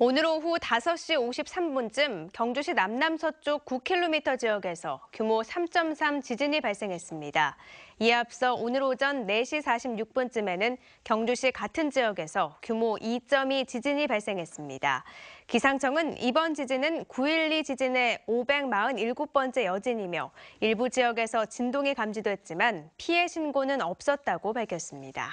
오늘 오후 5시 53분쯤 경주시 남남서쪽 9km 지역에서 규모 3.3 지진이 발생했습니다. 이에 앞서 오늘 오전 4시 46분쯤에는 경주시 같은 지역에서 규모 2.2 지진이 발생했습니다. 기상청은 이번 지진은 9.12 지진의 547번째 여진이며 일부 지역에서 진동이 감지됐지만 피해 신고는 없었다고 밝혔습니다.